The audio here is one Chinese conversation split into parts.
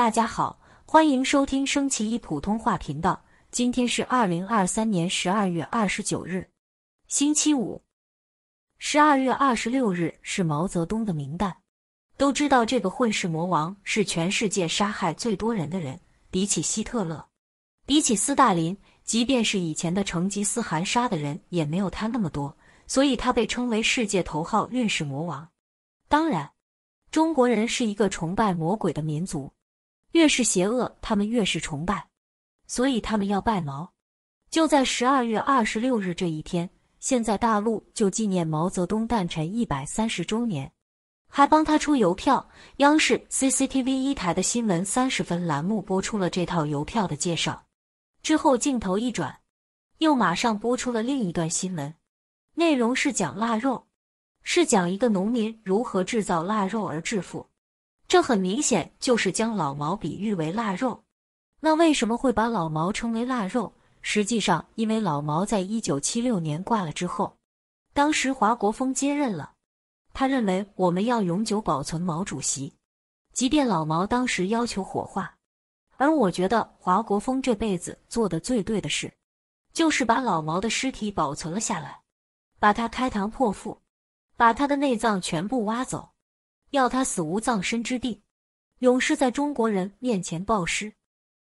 大家好，欢迎收听升旗一普通话频道。今天是二零二三年十二月二十九日，星期五。十二月二十六日是毛泽东的名单。都知道这个混世魔王是全世界杀害最多人的人。比起希特勒，比起斯大林，即便是以前的成吉思汗杀的人也没有他那么多，所以他被称为世界头号运势魔王。当然，中国人是一个崇拜魔鬼的民族。越是邪恶，他们越是崇拜，所以他们要拜毛。就在十二月二十六日这一天，现在大陆就纪念毛泽东诞辰一百三十周年，还帮他出邮票。央视 CCTV 一台的新闻三十分栏目播出了这套邮票的介绍，之后镜头一转，又马上播出了另一段新闻，内容是讲腊肉，是讲一个农民如何制造腊肉而致富。这很明显就是将老毛比喻为腊肉。那为什么会把老毛称为腊肉？实际上，因为老毛在1976年挂了之后，当时华国锋接任了。他认为我们要永久保存毛主席，即便老毛当时要求火化。而我觉得华国锋这辈子做的最对的事，就是把老毛的尸体保存了下来，把他开膛破腹，把他的内脏全部挖走。要他死无葬身之地，永世在中国人面前暴尸。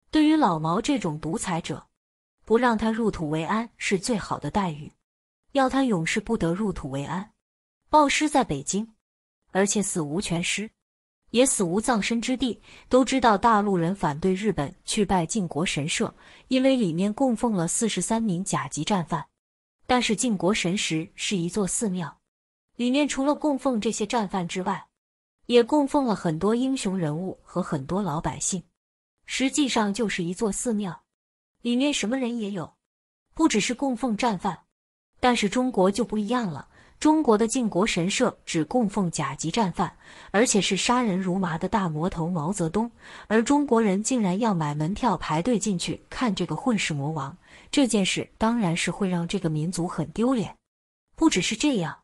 对于老毛这种独裁者，不让他入土为安是最好的待遇。要他永世不得入土为安，暴尸在北京，而且死无全尸，也死无葬身之地。都知道大陆人反对日本去拜靖国神社，因为里面供奉了四十三名甲级战犯。但是靖国神社是一座寺庙，里面除了供奉这些战犯之外，也供奉了很多英雄人物和很多老百姓，实际上就是一座寺庙，里面什么人也有，不只是供奉战犯，但是中国就不一样了，中国的靖国神社只供奉甲级战犯，而且是杀人如麻的大魔头毛泽东，而中国人竟然要买门票排队进去看这个混世魔王，这件事当然是会让这个民族很丢脸，不只是这样，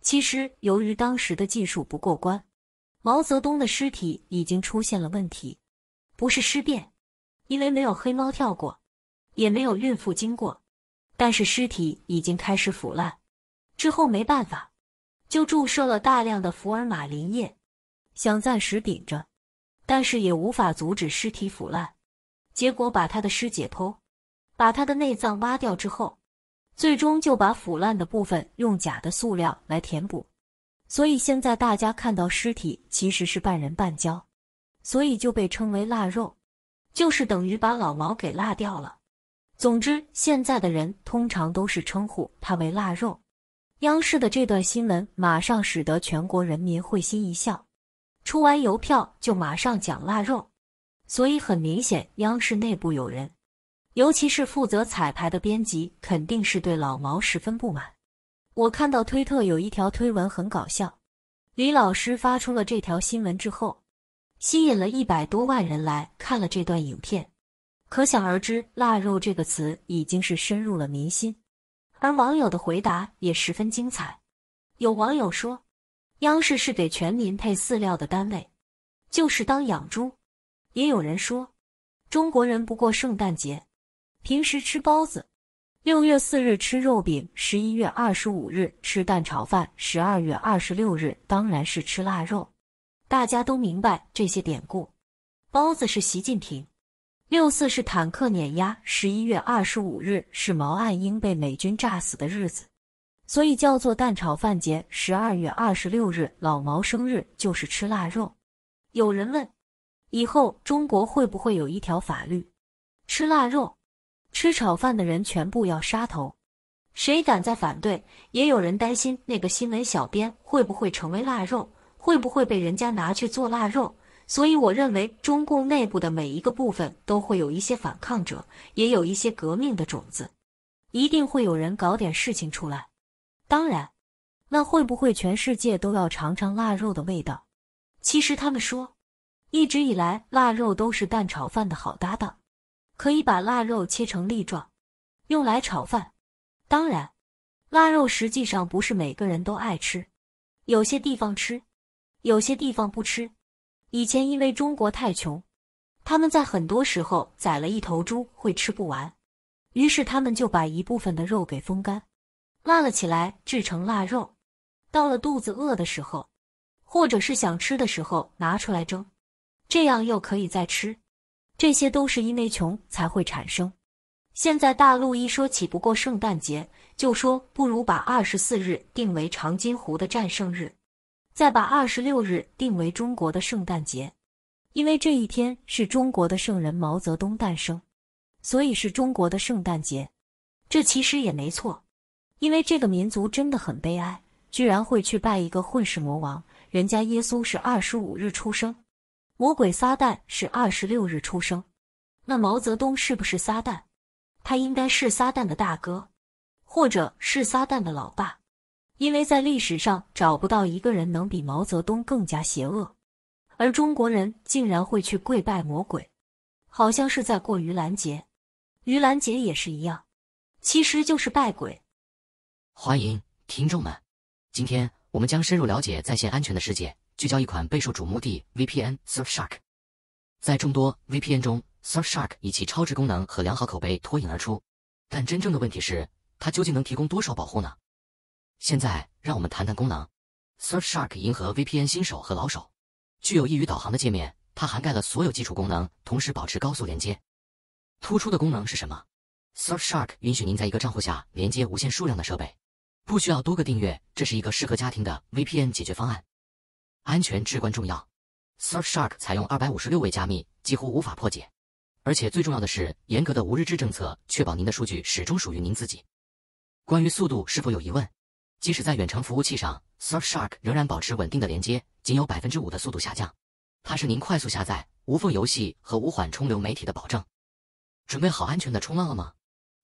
其实由于当时的技术不过关。毛泽东的尸体已经出现了问题，不是尸变，因为没有黑猫跳过，也没有孕妇经过，但是尸体已经开始腐烂。之后没办法，就注射了大量的福尔马林液，想暂时顶着，但是也无法阻止尸体腐烂。结果把他的尸解剖，把他的内脏挖掉之后，最终就把腐烂的部分用假的塑料来填补。所以现在大家看到尸体其实是半人半胶，所以就被称为“腊肉”，就是等于把老毛给腊掉了。总之，现在的人通常都是称呼他为“腊肉”。央视的这段新闻马上使得全国人民会心一笑，出完邮票就马上讲“腊肉”，所以很明显，央视内部有人，尤其是负责彩排的编辑，肯定是对老毛十分不满。我看到推特有一条推文很搞笑，李老师发出了这条新闻之后，吸引了一百多万人来看了这段影片，可想而知“腊肉”这个词已经是深入了民心，而网友的回答也十分精彩。有网友说，央视是给全民配饲料的单位，就是当养猪；也有人说，中国人不过圣诞节，平时吃包子。六月四日吃肉饼，十一月二十五日吃蛋炒饭，十二月二十六日当然是吃腊肉。大家都明白这些典故。包子是习近平，六四是坦克碾压，十一月二十五日是毛岸英被美军炸死的日子，所以叫做蛋炒饭节。十二月二十六日老毛生日，就是吃腊肉。有人问，以后中国会不会有一条法律，吃腊肉？吃炒饭的人全部要杀头，谁敢再反对？也有人担心那个新闻小编会不会成为腊肉，会不会被人家拿去做腊肉？所以我认为，中共内部的每一个部分都会有一些反抗者，也有一些革命的种子，一定会有人搞点事情出来。当然，那会不会全世界都要尝尝腊肉的味道？其实他们说，一直以来腊肉都是蛋炒饭的好搭档。可以把腊肉切成粒状，用来炒饭。当然，腊肉实际上不是每个人都爱吃，有些地方吃，有些地方不吃。以前因为中国太穷，他们在很多时候宰了一头猪会吃不完，于是他们就把一部分的肉给风干，腊了起来，制成腊肉。到了肚子饿的时候，或者是想吃的时候拿出来蒸，这样又可以再吃。这些都是因为穷才会产生。现在大陆一说起不过圣诞节，就说不如把二十四日定为长津湖的战胜日，再把二十六日定为中国的圣诞节，因为这一天是中国的圣人毛泽东诞生，所以是中国的圣诞节。这其实也没错，因为这个民族真的很悲哀，居然会去拜一个混世魔王。人家耶稣是二十五日出生。魔鬼撒旦是二十六日出生，那毛泽东是不是撒旦？他应该是撒旦的大哥，或者是撒旦的老爸，因为在历史上找不到一个人能比毛泽东更加邪恶。而中国人竟然会去跪拜魔鬼，好像是在过于拦截。于拦截也是一样，其实就是拜鬼。欢迎听众们，今天我们将深入了解在线安全的世界。聚焦一款备受瞩目的 VPN Surfshark，在众多 VPN 中，Surfshark 以其超值功能和良好口碑脱颖而出。但真正的问题是，它究竟能提供多少保护呢？现在，让我们谈谈功能。Surfshark 迎合 VPN 新手和老手，具有易于导航的界面，它涵盖了所有基础功能，同时保持高速连接。突出的功能是什么？Surfshark 允许您在一个账户下连接无限数量的设备，不需要多个订阅，这是一个适合家庭的 VPN 解决方案。安全至关重要。Surfshark 采用二百五十六位加密，几乎无法破解。而且最重要的是，严格的无日志政策，确保您的数据始终属于您自己。关于速度是否有疑问？即使在远程服务器上，Surfshark 仍然保持稳定的连接，仅有百分之五的速度下降。它是您快速下载、无缝游戏和无缓冲流媒体的保证。准备好安全的冲浪了吗？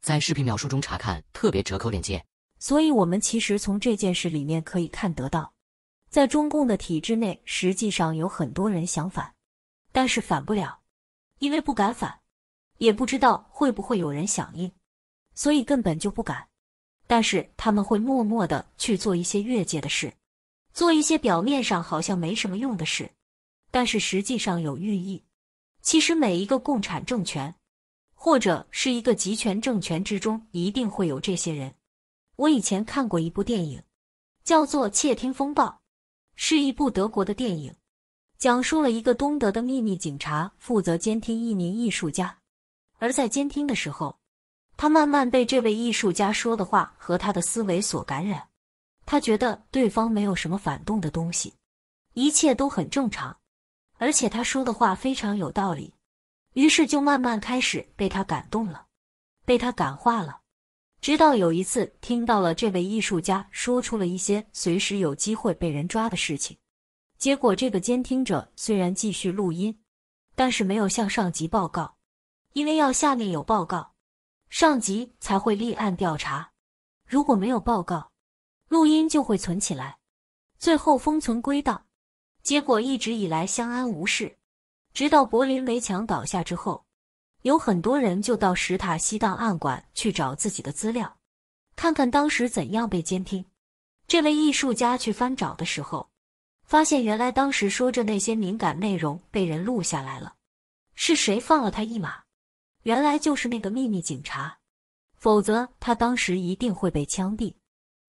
在视频描述中查看特别折扣链接。所以，我们其实从这件事里面可以看得到。在中共的体制内，实际上有很多人想反，但是反不了，因为不敢反，也不知道会不会有人响应，所以根本就不敢。但是他们会默默的去做一些越界的事，做一些表面上好像没什么用的事，但是实际上有寓意。其实每一个共产政权，或者是一个集权政权之中，一定会有这些人。我以前看过一部电影，叫做《窃听风暴》。是一部德国的电影，讲述了一个东德的秘密警察负责监听一名艺术家，而在监听的时候，他慢慢被这位艺术家说的话和他的思维所感染。他觉得对方没有什么反动的东西，一切都很正常，而且他说的话非常有道理，于是就慢慢开始被他感动了，被他感化了。直到有一次，听到了这位艺术家说出了一些随时有机会被人抓的事情。结果，这个监听者虽然继续录音，但是没有向上级报告，因为要下面有报告，上级才会立案调查。如果没有报告，录音就会存起来，最后封存归档。结果，一直以来相安无事，直到柏林围墙倒下之后。有很多人就到石塔西档案馆去找自己的资料，看看当时怎样被监听。这位艺术家去翻找的时候，发现原来当时说着那些敏感内容被人录下来了。是谁放了他一马？原来就是那个秘密警察，否则他当时一定会被枪毙。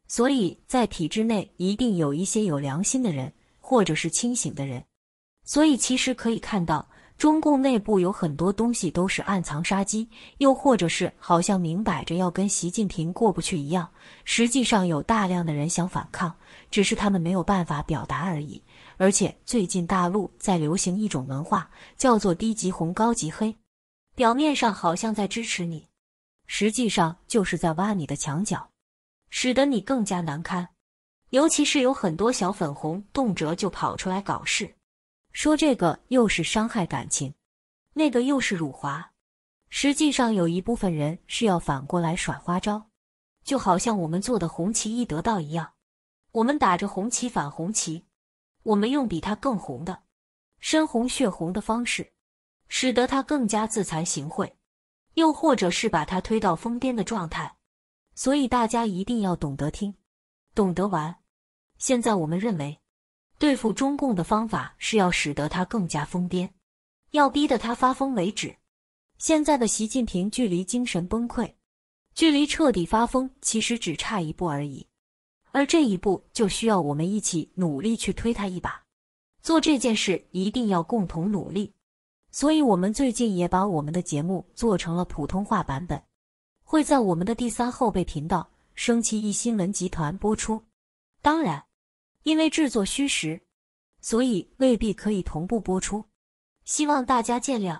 所以在体制内一定有一些有良心的人，或者是清醒的人。所以其实可以看到。中共内部有很多东西都是暗藏杀机，又或者是好像明摆着要跟习近平过不去一样。实际上有大量的人想反抗，只是他们没有办法表达而已。而且最近大陆在流行一种文化，叫做“低级红，高级黑”。表面上好像在支持你，实际上就是在挖你的墙角，使得你更加难堪。尤其是有很多小粉红，动辄就跑出来搞事。说这个又是伤害感情，那个又是辱华，实际上有一部分人是要反过来耍花招，就好像我们做的“红旗易得到一样，我们打着红旗反红旗，我们用比他更红的深红、血红的方式，使得他更加自惭形秽，又或者是把他推到疯癫的状态。所以大家一定要懂得听，懂得玩。现在我们认为。对付中共的方法是要使得他更加疯癫，要逼得他发疯为止。现在的习近平距离精神崩溃、距离彻底发疯，其实只差一步而已。而这一步就需要我们一起努力去推他一把。做这件事一定要共同努力。所以，我们最近也把我们的节目做成了普通话版本，会在我们的第三后备频道“生气一新闻集团”播出。当然。因为制作虚实，所以未必可以同步播出，希望大家见谅，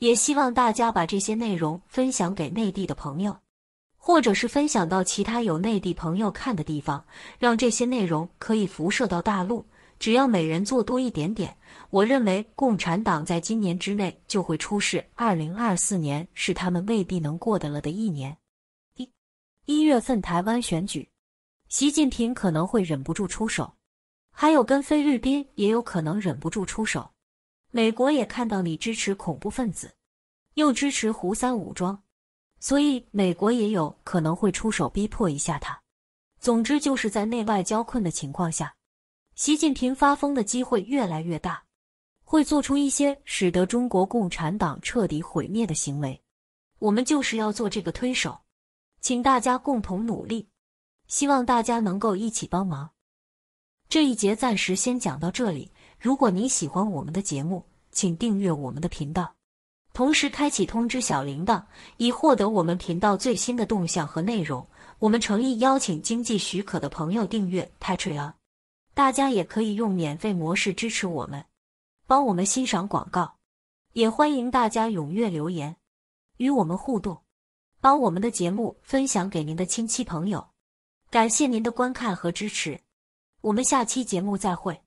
也希望大家把这些内容分享给内地的朋友，或者是分享到其他有内地朋友看的地方，让这些内容可以辐射到大陆。只要每人做多一点点，我认为共产党在今年之内就会出事。二零二四年是他们未必能过得了的一年。一一月份台湾选举。习近平可能会忍不住出手，还有跟菲律宾也有可能忍不住出手。美国也看到你支持恐怖分子，又支持胡三武装，所以美国也有可能会出手逼迫一下他。总之就是在内外交困的情况下，习近平发疯的机会越来越大，会做出一些使得中国共产党彻底毁灭的行为。我们就是要做这个推手，请大家共同努力。希望大家能够一起帮忙。这一节暂时先讲到这里。如果您喜欢我们的节目，请订阅我们的频道，同时开启通知小铃铛，以获得我们频道最新的动向和内容。我们诚意邀请经济许可的朋友订阅 Patreon，大家也可以用免费模式支持我们，帮我们欣赏广告。也欢迎大家踊跃留言，与我们互动，把我们的节目分享给您的亲戚朋友。感谢您的观看和支持，我们下期节目再会。